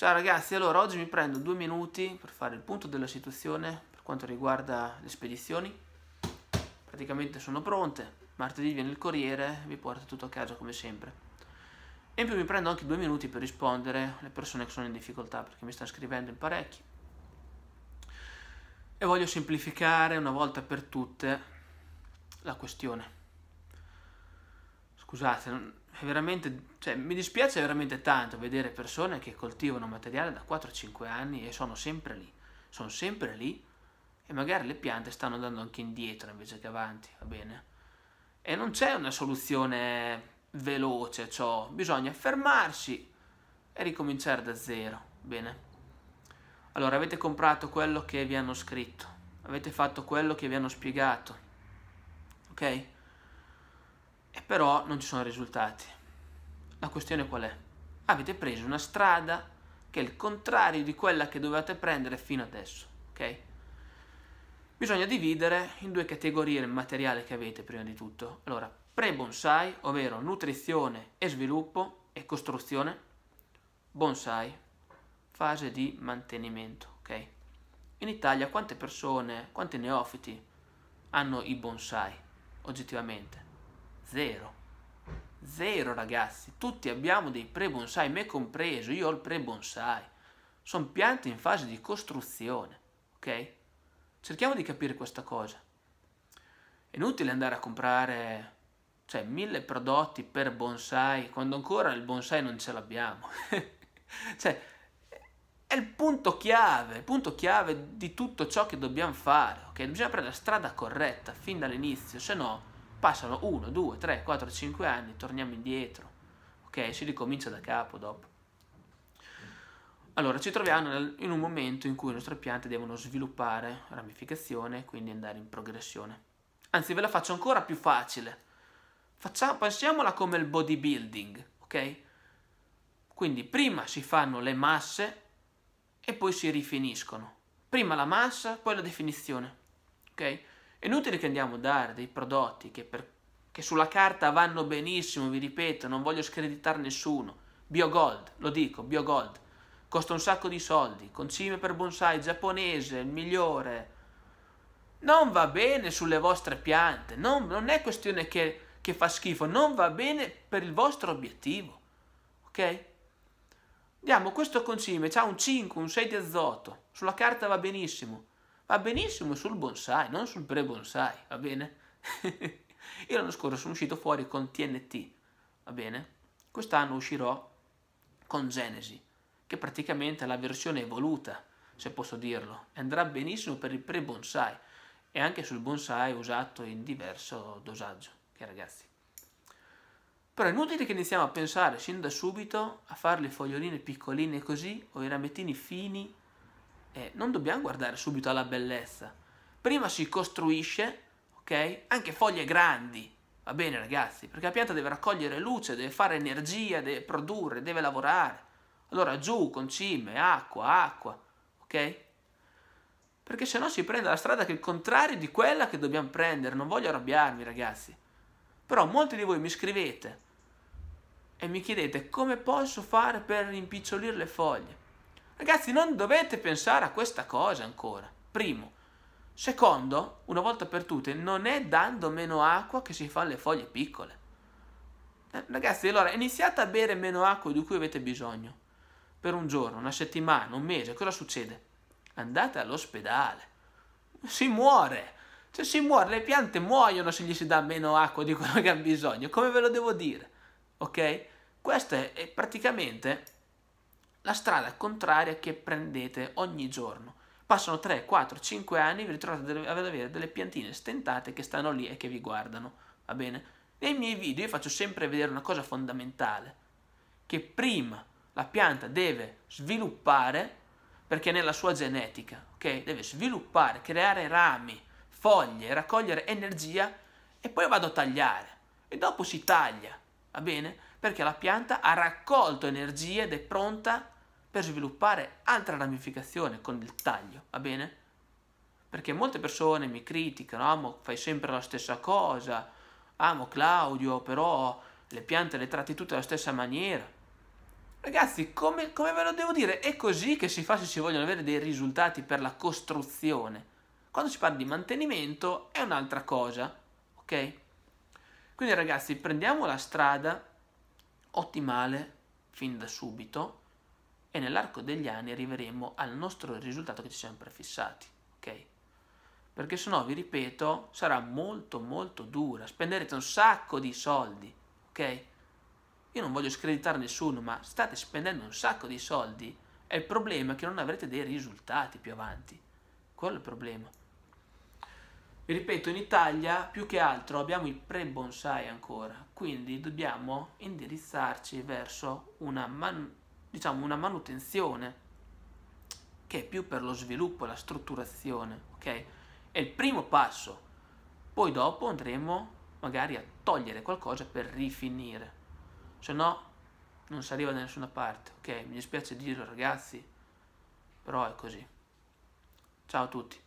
Ciao ragazzi, allora oggi mi prendo due minuti per fare il punto della situazione per quanto riguarda le spedizioni. Praticamente sono pronte, martedì viene il corriere e vi porta tutto a casa come sempre. E in più mi prendo anche due minuti per rispondere alle persone che sono in difficoltà perché mi stanno scrivendo in parecchi. E voglio semplificare una volta per tutte la questione scusate, non, cioè, mi dispiace veramente tanto vedere persone che coltivano materiale da 4-5 anni e sono sempre lì, sono sempre lì e magari le piante stanno andando anche indietro invece che avanti, va bene? E non c'è una soluzione veloce, ciò bisogna fermarsi e ricominciare da zero, bene? Allora, avete comprato quello che vi hanno scritto, avete fatto quello che vi hanno spiegato, ok? ok? E però non ci sono risultati. La questione qual è? Avete preso una strada che è il contrario di quella che dovevate prendere fino adesso, ok? Bisogna dividere in due categorie il materiale che avete prima di tutto. Allora, pre-bonsai, ovvero nutrizione e sviluppo e costruzione, bonsai, fase di mantenimento, ok? In Italia quante persone, quanti neofiti hanno i bonsai oggettivamente? Zero. Zero ragazzi, tutti abbiamo dei pre-bonsai, me compreso, io ho il pre-bonsai. Sono piante in fase di costruzione, ok? Cerchiamo di capire questa cosa. È inutile andare a comprare cioè mille prodotti per bonsai quando ancora il bonsai non ce l'abbiamo. cioè è il punto chiave, il punto chiave di tutto ciò che dobbiamo fare, ok? Bisogna prendere la strada corretta fin dall'inizio, se no Passano 1, 2, 3, 4, 5 anni, torniamo indietro, ok? Si ricomincia da capo dopo. Allora, ci troviamo in un momento in cui le nostre piante devono sviluppare ramificazione, quindi andare in progressione. Anzi, ve la faccio ancora più facile. Facciamo, pensiamola come il bodybuilding, ok? Quindi prima si fanno le masse e poi si rifiniscono. Prima la massa, poi la definizione, ok? È inutile che andiamo a dare dei prodotti che, per, che sulla carta vanno benissimo, vi ripeto, non voglio screditare nessuno. Biogold, lo dico, Biogold, costa un sacco di soldi, concime per bonsai giapponese, il migliore. Non va bene sulle vostre piante, non, non è questione che, che fa schifo, non va bene per il vostro obiettivo, ok? Diamo questo concime, ha un 5, un 6 di azoto, sulla carta va benissimo, va benissimo sul bonsai, non sul pre-bonsai, va bene? Io l'anno scorso sono uscito fuori con TNT, va bene? Quest'anno uscirò con Genesi, che praticamente è la versione evoluta, se posso dirlo. Andrà benissimo per il pre-bonsai e anche sul bonsai usato in diverso dosaggio, che ragazzi. Però è inutile che iniziamo a pensare sin da subito a fare le foglioline piccoline così o i rametini fini eh, non dobbiamo guardare subito alla bellezza. Prima si costruisce, ok? Anche foglie grandi, va bene ragazzi? Perché la pianta deve raccogliere luce, deve fare energia, deve produrre, deve lavorare. Allora giù con cime, acqua, acqua, ok? Perché se no si prende la strada che è il contrario di quella che dobbiamo prendere. Non voglio arrabbiarmi ragazzi. Però molti di voi mi scrivete e mi chiedete come posso fare per rimpicciolire le foglie. Ragazzi, non dovete pensare a questa cosa ancora. Primo. Secondo, una volta per tutte, non è dando meno acqua che si fanno le foglie piccole. Eh, ragazzi, allora iniziate a bere meno acqua di cui avete bisogno. Per un giorno, una settimana, un mese, cosa succede? Andate all'ospedale. Si muore. Cioè si muore, le piante muoiono se gli si dà meno acqua di quello che hanno bisogno. Come ve lo devo dire? Ok? Questo è, è praticamente la strada contraria che prendete ogni giorno. Passano 3, 4, 5 anni e vi ritrovate ad avere delle piantine stentate che stanno lì e che vi guardano, va bene? Nei miei video io faccio sempre vedere una cosa fondamentale, che prima la pianta deve sviluppare, perché è nella sua genetica, ok? Deve sviluppare, creare rami, foglie, raccogliere energia e poi vado a tagliare. E dopo si taglia, va bene? Perché la pianta ha raccolto energia ed è pronta per sviluppare altra ramificazione con il taglio, va bene? Perché molte persone mi criticano, amo, ah, fai sempre la stessa cosa, amo ah, Claudio, però le piante le tratti tutte alla stessa maniera. Ragazzi, come, come ve lo devo dire? È così che si fa se si vogliono avere dei risultati per la costruzione. Quando si parla di mantenimento è un'altra cosa, ok? Quindi ragazzi, prendiamo la strada ottimale fin da subito e nell'arco degli anni arriveremo al nostro risultato che ci siamo prefissati, ok? Perché se no, vi ripeto, sarà molto molto dura, spenderete un sacco di soldi, ok? Io non voglio screditare nessuno, ma state spendendo un sacco di soldi e il problema è che non avrete dei risultati più avanti. Quello è il problema. Vi ripeto, in Italia più che altro abbiamo i pre-bonsai ancora, quindi dobbiamo indirizzarci verso una manutenzione diciamo, una manutenzione che è più per lo sviluppo e la strutturazione, ok? È il primo passo. Poi dopo andremo magari a togliere qualcosa per rifinire. Se no non si arriva da nessuna parte, ok? Mi dispiace dirlo ragazzi, però è così. Ciao a tutti.